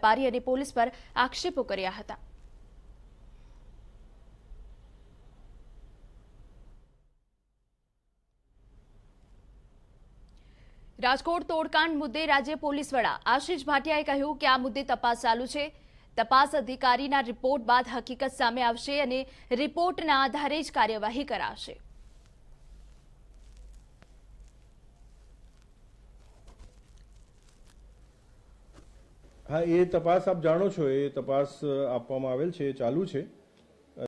વેપારી અને પોલીસ પર આક્ષેપો કર્યા હતા રાજકોટ તોડકાંડ મુદ્દે રાજ્ય પોલીસ વડા આશિષ ભાટિયાએ કહ્યું કે આ મુદ્દે તપાસ ચાલુ છે તપાસ અધિકારીના રિપોર્ટ બાદ હકીકત સામે આવશે અને રિપોર્ટના આધારે જ કાર્યવાહી કરાશે હા એ તપાસ આપ જાણો છો એ તપાસ આપવામાં આવેલ છે એ ચાલુ છે